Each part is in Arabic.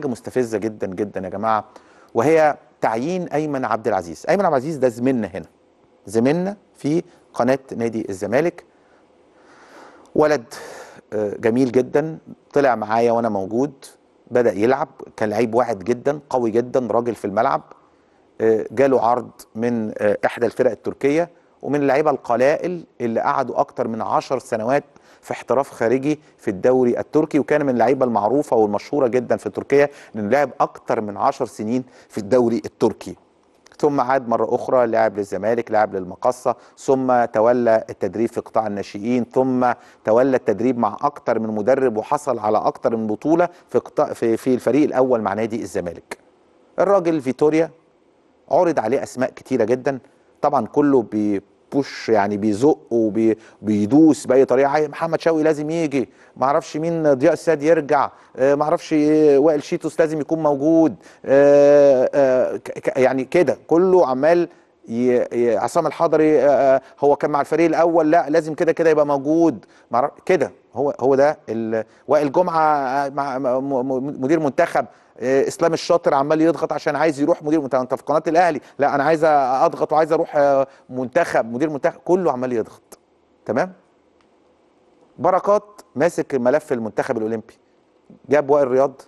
حاجه مستفزه جدا جدا يا جماعه وهي تعيين ايمن عبد العزيز ايمن عبد العزيز ده زميلنا هنا زميلنا في قناه نادي الزمالك ولد آه، جميل جدا طلع معايا وانا موجود بدا يلعب كان لعيب واعد جدا قوي جدا راجل في الملعب آه، جاله عرض من آه، احدى الفرق التركيه ومن اللعيبه القلائل اللي قعدوا اكتر من 10 سنوات في احتراف خارجي في الدوري التركي وكان من اللعيبه المعروفه والمشهوره جدا في تركيا لانه لعب اكتر من 10 سنين في الدوري التركي ثم عاد مرة أخرى لعب للزمالك لعب للمقصة ثم تولى التدريب في قطاع الناشئين ثم تولى التدريب مع أكتر من مدرب وحصل على أكتر من بطولة في, قطاع في, في الفريق الأول مع نادي الزمالك الراجل فيتوريا عرض عليه أسماء كتيرة جدا طبعا كله بي بيبوش يعني بيزق وبيدوس باي طريقه محمد شوقي لازم يجي ما اعرفش مين ضياء السيد يرجع آه، ما اعرفش إيه، وائل شيتوس لازم يكون موجود آه، آه، يعني كده كله عمال عصام الحضري هو كان مع الفريق الاول لا لازم كده كده يبقى موجود كده هو هو ده وائل جمعه مع مدير منتخب آه، اسلام الشاطر عمال يضغط عشان عايز يروح مدير منتخب انت في قناه الاهلي لا انا عايز اضغط وعايز اروح آه، منتخب مدير منتخب كله عمال يضغط تمام بركات ماسك ملف المنتخب الاولمبي جاب وائل رياض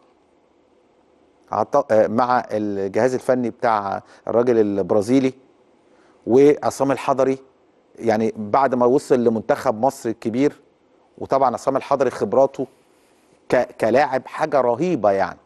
آه، مع الجهاز الفني بتاع الراجل البرازيلي وعصام الحضري يعني بعد ما وصل لمنتخب مصر الكبير وطبعا عصام الحضري خبراته كلاعب حاجه رهيبه يعني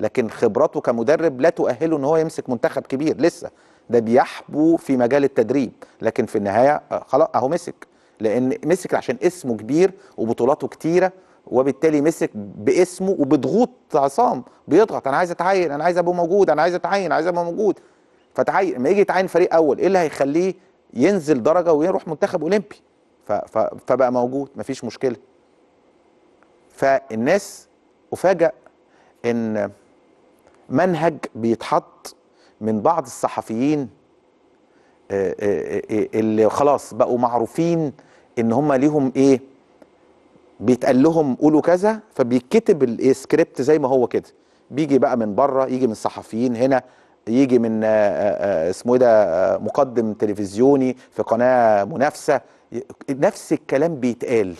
لكن خبراته كمدرب لا تؤهله ان هو يمسك منتخب كبير لسه ده بيحبو في مجال التدريب لكن في النهايه آه، خلاص اهو مسك لان مسك عشان اسمه كبير وبطولاته كتيره وبالتالي مسك باسمه وبضغوط عصام بيضغط انا عايز اتعين انا عايز ابقى موجود انا عايز اتعين عايز ابقى موجود فتعين لما يجي يتعين فريق اول ايه اللي هيخليه ينزل درجه ويروح منتخب اولمبي فبقى موجود مفيش مشكله فالناس افاجئ ان منهج بيتحط من بعض الصحفيين آه، آه، آه، اللي خلاص بقوا معروفين ان هم ليهم ايه بيتقال لهم قولوا كذا فبيتكتب السكريبت إيه، زي ما هو كده بيجي بقى من بره يجي من الصحفيين هنا يجي من اسمه ايه ده مقدم تلفزيوني في قناه منافسه نفس الكلام بيتقال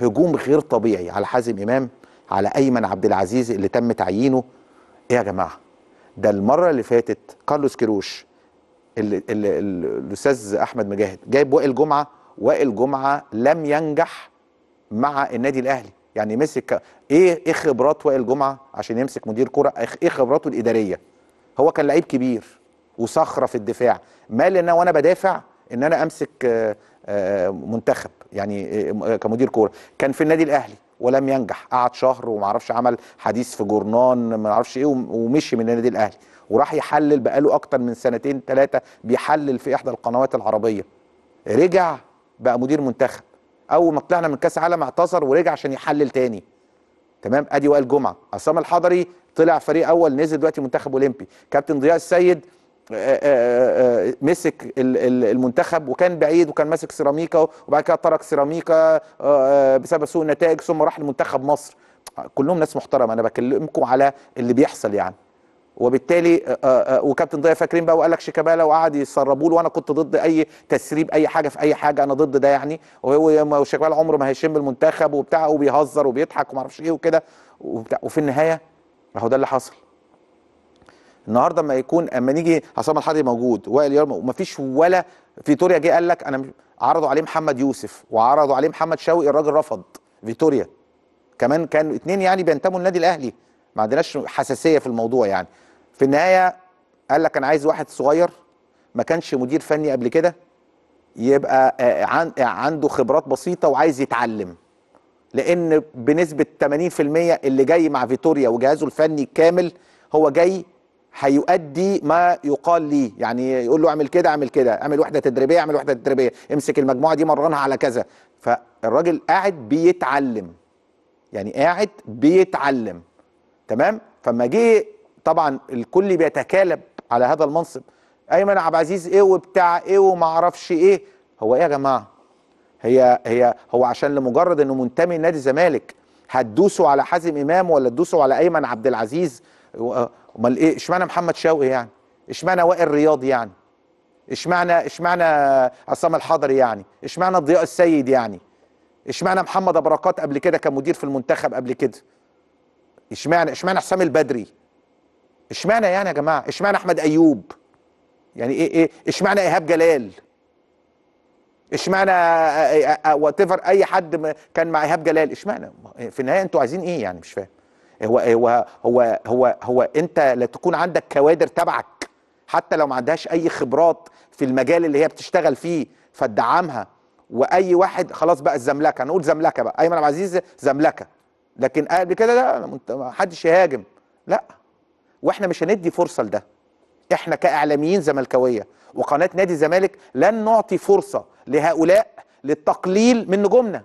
هجوم غير طبيعي على حازم امام على ايمن عبد العزيز اللي تم تعيينه ايه يا جماعه ده المره اللي فاتت كارلوس كيروش الاستاذ احمد مجاهد جايب وائل جمعه وائل جمعه لم ينجح مع النادي الاهلي يعني مسك ايه ايه خبرات وائل جمعه عشان يمسك مدير كره ايه خبراته الاداريه هو كان لعيب كبير وصخره في الدفاع مال ان وانا بدافع ان انا امسك آه، آه، منتخب يعني آه، كمدير كوره كان في النادي الاهلي ولم ينجح قعد شهر وما اعرفش عمل حديث في جورنان ما اعرفش ايه ومشي من النادي الاهلي وراح يحلل بقاله اكتر من سنتين ثلاثه بيحلل في احدى القنوات العربيه رجع بقى مدير منتخب اول ما طلعنا من كاس عالم اعتذر ورجع عشان يحلل تاني تمام ادي وائل جمعه عصام الحضري طلع فريق اول نزل دلوقتي منتخب اولمبي كابتن ضياء السيد آه، آه، آه، مسك المنتخب وكان بعيد وكان ماسك سيراميكا وبعد كده ترك سيراميكا بسبب سوء النتائج ثم راح لمنتخب مصر كلهم ناس محترمه انا بكلمكم على اللي بيحصل يعني وبالتالي وكابتن ضياء فاكرين بقى وقال لك شيكابالا وقعد يسربوا له وانا كنت ضد اي تسريب اي حاجه في اي حاجه انا ضد ده يعني وهو عمره ما هيشم المنتخب وبتاع وبيهزر وبيضحك وما اعرفش ايه وكده وفي النهايه اهو ده اللي حصل النهارده ما يكون اما نيجي عصام الحضري موجود وائل يرمى ومفيش ولا فيتوريا جه قال لك انا عرضوا عليه محمد يوسف وعرضوا عليه محمد شوقي الراجل رفض فيتوريا كمان كانوا اتنين يعني بينتموا للنادي الاهلي ما عندناش حساسيه في الموضوع يعني في النهايه قال لك انا عايز واحد صغير ما كانش مدير فني قبل كده يبقى آه، عنده خبرات بسيطه وعايز يتعلم لان بنسبه 80% اللي جاي مع فيتوريا وجهازه الفني الكامل هو جاي هيؤدي ما يقال ليه يعني يقول له اعمل كده اعمل كده اعمل وحده تدريبيه اعمل وحده تدريبيه امسك المجموعه دي مرنها على كذا فالراجل قاعد بيتعلم يعني قاعد بيتعلم تمام فما جه طبعا الكل بيتكالب على هذا المنصب ايمن عبد العزيز ايه وبتاع ايه وما اعرفش ايه هو ايه يا جماعه هي هي هو عشان لمجرد انه منتمي لنادي الزمالك هتدوسوا على حازم امام ولا تدوسوا على ايمن عبد العزيز امال ايه اشمعنى محمد شوقي يعني اشمعنى وائل رياض يعني اشمعنى اشمعنى عصام الحضري يعني اشمعنى ضياء السيد يعني اشمعنى محمد ابركات قبل كده كان مدير في المنتخب قبل كده اشمعنى اشمعنى حسام البدري اشمعنى يعني يا جماعه اشمعنى احمد ايوب يعني ايه ايه اشمعنى ايهاب جلال اشمعنى وات اي حد كان مع ايهاب جلال اشمعنى في النهايه انتوا عايزين ايه يعني مش فاهم هو هو هو هو, هو انت لا تكون عندك كوادر تبعك حتى لو ما عندهاش اي خبرات في المجال اللي هي بتشتغل فيه فتدعمها واي واحد خلاص بقى الزملكه نقول زملكه بقى ايمن عبد العزيز زملكه لكن قبل كده لا ما حدش يهاجم لا واحنا مش هندي فرصه لده احنا كاعلاميين زملكاويه وقناه نادي الزمالك لن نعطي فرصه لهؤلاء للتقليل من نجومنا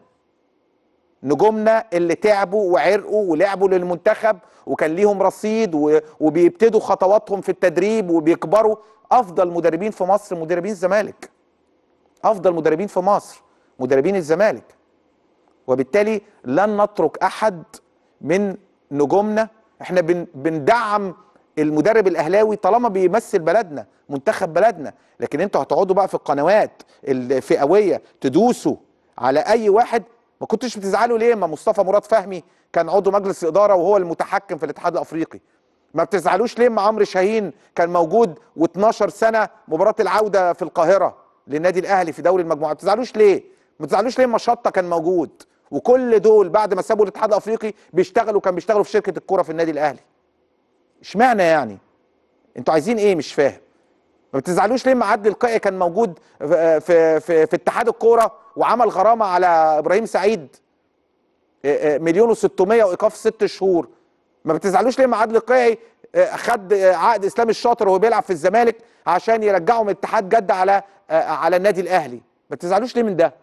نجومنا اللي تعبوا وعرقوا ولعبوا للمنتخب وكان ليهم رصيد وبيبتدوا خطواتهم في التدريب وبيكبروا افضل مدربين في مصر مدربين الزمالك افضل مدربين في مصر مدربين الزمالك وبالتالي لن نترك احد من نجومنا احنا بندعم المدرب الاهلاوي طالما بيمثل بلدنا منتخب بلدنا لكن انتوا هتقعدوا بقى في القنوات الفئويه تدوسوا على اي واحد ما كنتش بتزعلوا ليه ما مصطفى مراد فهمي كان عضو مجلس اداره وهو المتحكم في الاتحاد الافريقي ما بتزعلوش ليه ما عمرو شاهين كان موجود و12 سنه مباراه العوده في القاهره للنادي الاهلي في دوري المجموعه ما بتزعلوش ليه ما بتزعلوش ليه ما شطه كان موجود وكل دول بعد ما سابوا الاتحاد الافريقي بيشتغلوا كان بيشتغلوا في شركه الكوره في النادي الاهلي اشمعنى يعني انتوا عايزين ايه مش فاهم ما بتزعلوش ليه ما عدلي القيعي كان موجود في في, في اتحاد الكوره وعمل غرامه على ابراهيم سعيد آه، آه، مليون و600 وايقاف ست شهور ما بتزعلوش ليه مع عادل القيعي آه، خد عقد اسلام الشاطر وهو بيلعب في الزمالك عشان يرجعه من اتحاد جده على على النادي الاهلي ما بتزعلوش ليه من ده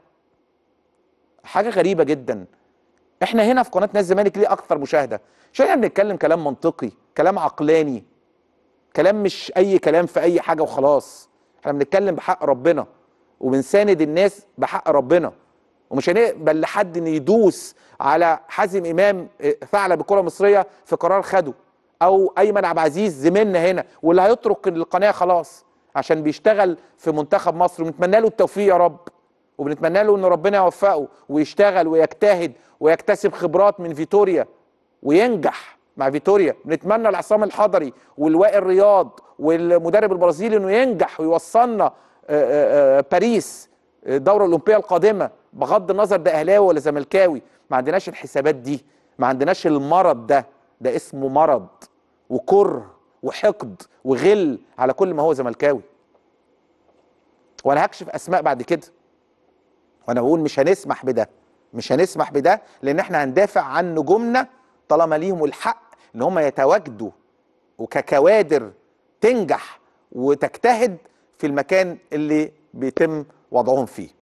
حاجه غريبه جدا احنا هنا في قناه ناس الزمالك ليه اكثر مشاهده عشان احنا بنتكلم كلام منطقي كلام عقلاني كلام مش اي كلام في اي حاجه وخلاص احنا بنتكلم بحق ربنا وبنساند الناس بحق ربنا ومش هنقبل لحد ان يدوس على حازم امام آه، ثعلب الكره المصريه في قرار خده او ايمن عبد العزيز زميلنا هنا واللي هيترك القناه خلاص عشان بيشتغل في منتخب مصر ونتمنى له التوفيق يا رب وبنتمنى له ان ربنا يوفقه ويشتغل ويجتهد ويكتسب خبرات من فيتوريا وينجح مع فيتوريا بنتمنى لعصام الحضري والوائل الرياض والمدرب البرازيلي انه ينجح ويوصلنا آه، آه، آه، باريس الدوره الاولمبيه القادمه بغض النظر ده اهلاوي ولا زملكاوي ما عندناش الحسابات دي ما عندناش المرض ده ده اسمه مرض وكره وحقد وغل على كل ما هو زملكاوي وانا هكشف اسماء بعد كده وانا بقول مش هنسمح بده مش هنسمح بده لان احنا هندافع عن نجومنا طالما ليهم الحق ان هم يتواجدوا وككوادر تنجح وتجتهد في المكان اللي بيتم وضعهم فيه